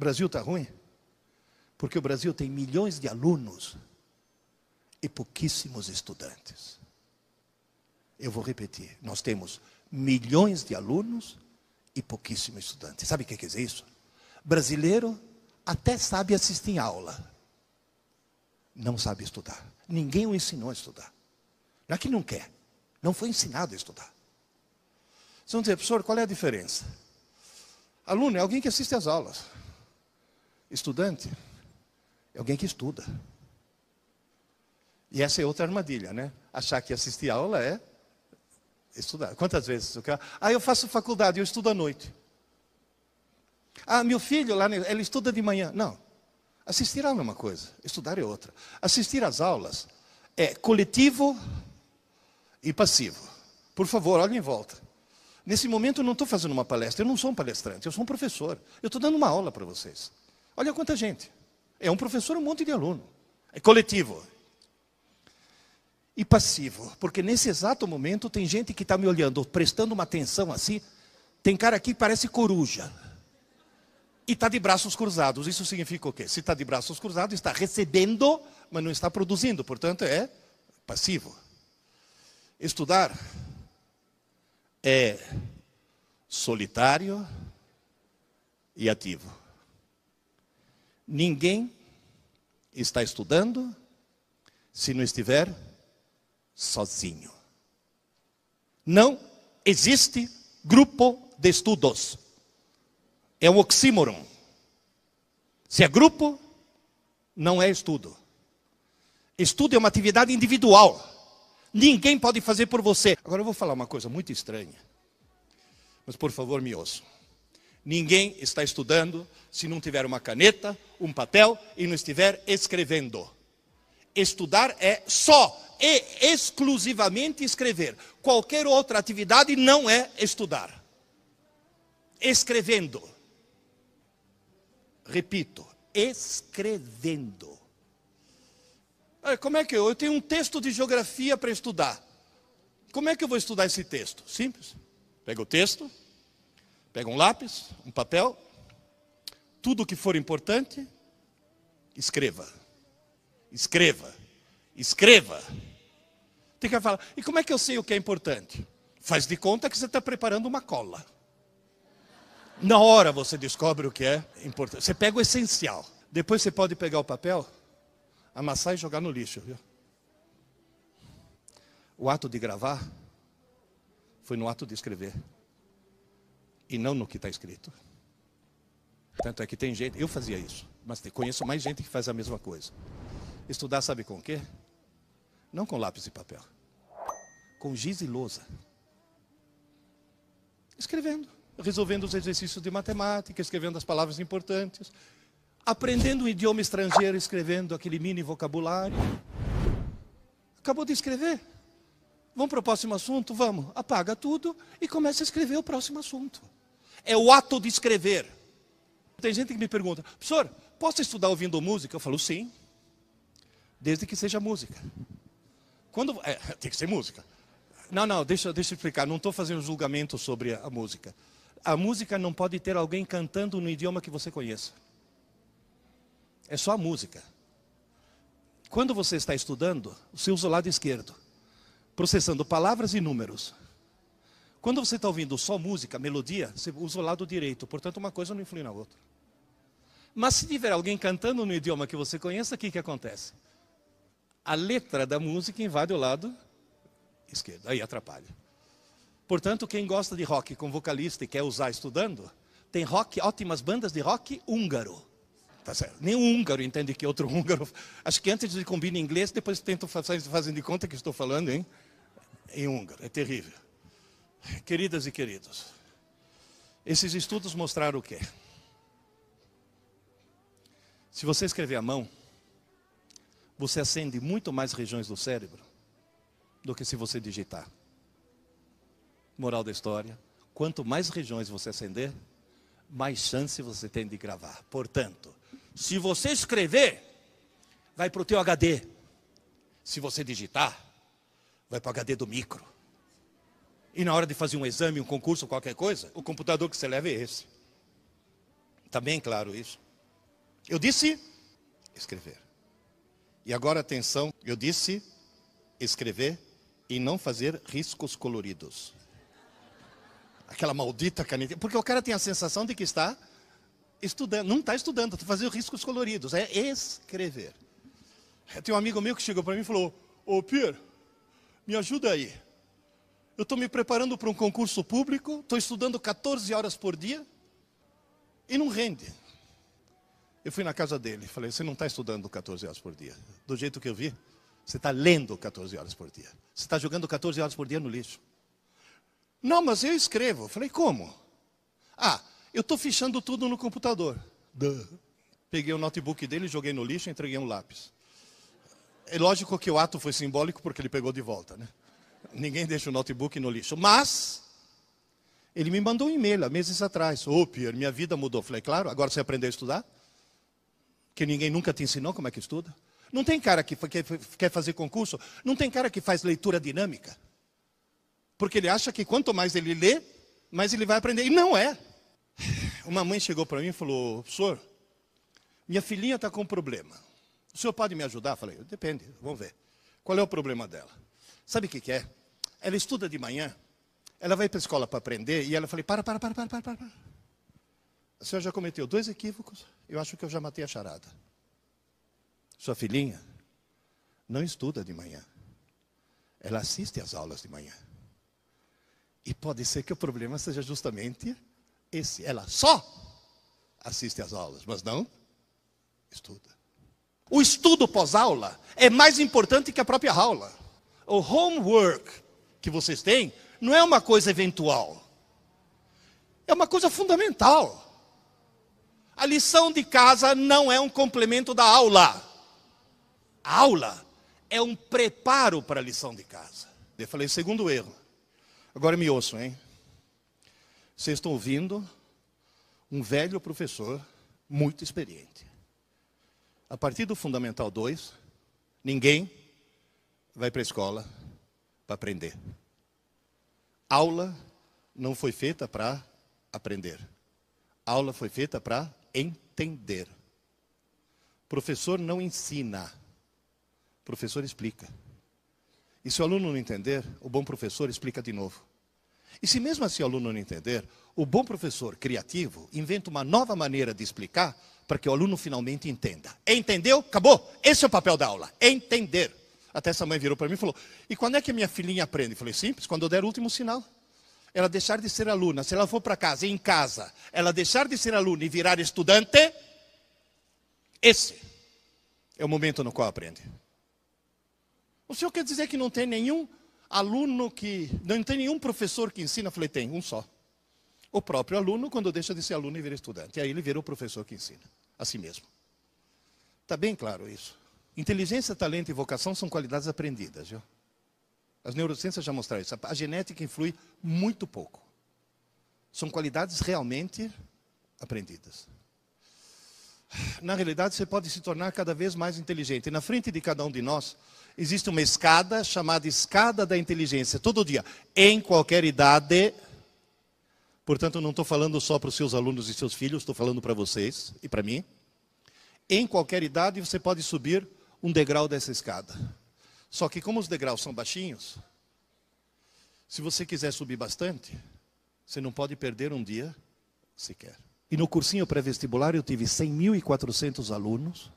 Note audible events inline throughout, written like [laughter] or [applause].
Brasil está ruim? Porque o Brasil tem milhões de alunos e pouquíssimos estudantes. Eu vou repetir: nós temos milhões de alunos e pouquíssimos estudantes. Sabe o que quer dizer isso? Brasileiro até sabe assistir aula, não sabe estudar. Ninguém o ensinou a estudar. Não é que não quer, não foi ensinado a estudar. Vocês vão dizer, professor, qual é a diferença? Aluno é alguém que assiste às aulas. Estudante é alguém que estuda. E essa é outra armadilha, né? Achar que assistir aula é estudar. Quantas vezes? Eu Ah, eu faço faculdade, eu estudo à noite. Ah, meu filho lá, ele estuda de manhã. Não. Assistir aula é uma coisa, estudar é outra. Assistir às aulas é coletivo e passivo. Por favor, olhem em volta. Nesse momento eu não estou fazendo uma palestra, eu não sou um palestrante, eu sou um professor. Eu estou dando uma aula para vocês. Olha quanta gente. É um professor, um monte de aluno. É coletivo. E passivo, porque nesse exato momento tem gente que está me olhando, prestando uma atenção assim. Tem cara aqui que parece coruja. E está de braços cruzados. Isso significa o quê? Se está de braços cruzados, está recebendo, mas não está produzindo. Portanto, é passivo. Estudar é solitário e ativo. Ninguém está estudando se não estiver sozinho. Não existe grupo de estudos. É um oxímoron. Se é grupo, não é estudo. Estudo é uma atividade individual. Ninguém pode fazer por você. Agora eu vou falar uma coisa muito estranha. Mas por favor, me ouçam. Ninguém está estudando se não tiver uma caneta, um papel e não estiver escrevendo. Estudar é só e exclusivamente escrever. Qualquer outra atividade não é estudar. Escrevendo. Repito, escrevendo. Como é que eu? Eu tenho um texto de geografia para estudar. Como é que eu vou estudar esse texto? Simples. Pega o texto, Pega um lápis, um papel, tudo o que for importante, escreva. Escreva. Escreva. Tem que falar, e como é que eu sei o que é importante? Faz de conta que você está preparando uma cola. Na hora você descobre o que é importante. Você pega o essencial. Depois você pode pegar o papel, amassar e jogar no lixo. Viu? O ato de gravar foi no ato de escrever e não no que está escrito. Tanto é que tem gente, eu fazia isso, mas conheço mais gente que faz a mesma coisa. Estudar sabe com o quê? Não com lápis e papel. Com giz e lousa. Escrevendo, resolvendo os exercícios de matemática, escrevendo as palavras importantes, aprendendo um idioma estrangeiro, escrevendo aquele mini vocabulário. Acabou de escrever. Vamos para o próximo assunto? Vamos. Apaga tudo e começa a escrever o próximo assunto é o ato de escrever. Tem gente que me pergunta, professor, posso estudar ouvindo música? Eu falo, sim, desde que seja música. Quando é, [laughs] Tem que ser música. Não, não, deixa, deixa eu explicar, não estou fazendo julgamento sobre a música. A música não pode ter alguém cantando no idioma que você conheça. É só a música. Quando você está estudando, você usa o lado esquerdo, processando palavras e números. Quando você está ouvindo só música, melodia, você usa o lado direito. Portanto, uma coisa não influi na outra. Mas se tiver alguém cantando no idioma que você conheça, o que, que acontece? A letra da música invade o lado esquerdo. Aí atrapalha. Portanto, quem gosta de rock com vocalista e quer usar estudando, tem rock, ótimas bandas de rock húngaro. Tá certo. Nenhum húngaro entende que outro [laughs] húngaro. Acho que antes de combina inglês, depois tentam fazer, fazem de conta que estou falando, hein? Em húngaro. É terrível. Queridas e queridos, esses estudos mostraram o quê? Se você escrever à mão, você acende muito mais regiões do cérebro do que se você digitar. Moral da história: quanto mais regiões você acender, mais chance você tem de gravar. Portanto, se você escrever, vai para o teu HD. Se você digitar, vai para o HD do micro. E na hora de fazer um exame, um concurso, qualquer coisa, o computador que você leva é esse. Está bem claro isso. Eu disse escrever. E agora atenção, eu disse escrever e não fazer riscos coloridos. Aquela maldita caneta. Porque o cara tem a sensação de que está estudando. Não está estudando, está fazendo riscos coloridos. É escrever. Tem um amigo meu que chegou para mim e falou: Ô, Pierre, me ajuda aí eu estou me preparando para um concurso público, estou estudando 14 horas por dia e não rende. Eu fui na casa dele, falei: Você não está estudando 14 horas por dia. Do jeito que eu vi, você está lendo 14 horas por dia. Você está jogando 14 horas por dia no lixo. Não, mas eu escrevo. Falei: Como? Ah, eu estou fichando tudo no computador. Duh. Peguei o notebook dele, joguei no lixo e entreguei um lápis. É lógico que o ato foi simbólico porque ele pegou de volta, né? Ninguém deixa o notebook no lixo. Mas ele me mandou um e-mail há meses atrás. Ô, oh, Pierre, minha vida mudou. Falei, claro, agora você aprendeu a estudar? Que ninguém nunca te ensinou como é que estuda? Não tem cara que quer fazer concurso? Não tem cara que faz leitura dinâmica? Porque ele acha que quanto mais ele lê, mais ele vai aprender. E não é. Uma mãe chegou para mim e falou, professor, minha filhinha está com um problema. O senhor pode me ajudar? Falei, depende, vamos ver. Qual é o problema dela? Sabe o que, que é? Ela estuda de manhã, ela vai para a escola para aprender, e ela fala, para, para, para, para, para, para. A senhora já cometeu dois equívocos, eu acho que eu já matei a charada. Sua filhinha não estuda de manhã. Ela assiste às aulas de manhã. E pode ser que o problema seja justamente esse. Ela só assiste às aulas, mas não estuda. O estudo pós-aula é mais importante que a própria aula. O homework que vocês têm não é uma coisa eventual, é uma coisa fundamental. A lição de casa não é um complemento da aula. A aula é um preparo para a lição de casa. Eu falei segundo erro. Agora me ouçam, hein? Vocês estão ouvindo um velho professor muito experiente. A partir do Fundamental 2, ninguém vai para a escola para aprender. Aula não foi feita para aprender. Aula foi feita para entender. Professor não ensina. Professor explica. E se o aluno não entender, o bom professor explica de novo. E se mesmo assim o aluno não entender, o bom professor criativo inventa uma nova maneira de explicar para que o aluno finalmente entenda. Entendeu? Acabou. Esse é o papel da aula. Entender. Até essa mãe virou para mim e falou: E quando é que a minha filhinha aprende? Eu falei: Simples, quando eu der o último sinal. Ela deixar de ser aluna, se ela for para casa, em casa, ela deixar de ser aluna e virar estudante, esse é o momento no qual aprende. O senhor quer dizer que não tem nenhum aluno que. Não tem nenhum professor que ensina? Eu falei: Tem, um só. O próprio aluno, quando deixa de ser aluno e vira estudante. E aí ele vira o professor que ensina, a si mesmo. Está bem claro isso. Inteligência, talento e vocação são qualidades aprendidas, viu? As neurociências já mostraram isso. A genética influi muito pouco. São qualidades realmente aprendidas. Na realidade, você pode se tornar cada vez mais inteligente. na frente de cada um de nós, existe uma escada chamada escada da inteligência. Todo dia, em qualquer idade. Portanto, não estou falando só para os seus alunos e seus filhos, estou falando para vocês e para mim. Em qualquer idade, você pode subir um degrau dessa escada. Só que como os degraus são baixinhos, se você quiser subir bastante, você não pode perder um dia sequer. E no cursinho pré-vestibular eu tive 100.400 alunos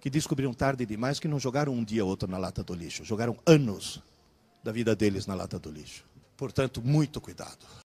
que descobriram tarde demais que não jogaram um dia ou outro na lata do lixo, jogaram anos da vida deles na lata do lixo. Portanto, muito cuidado.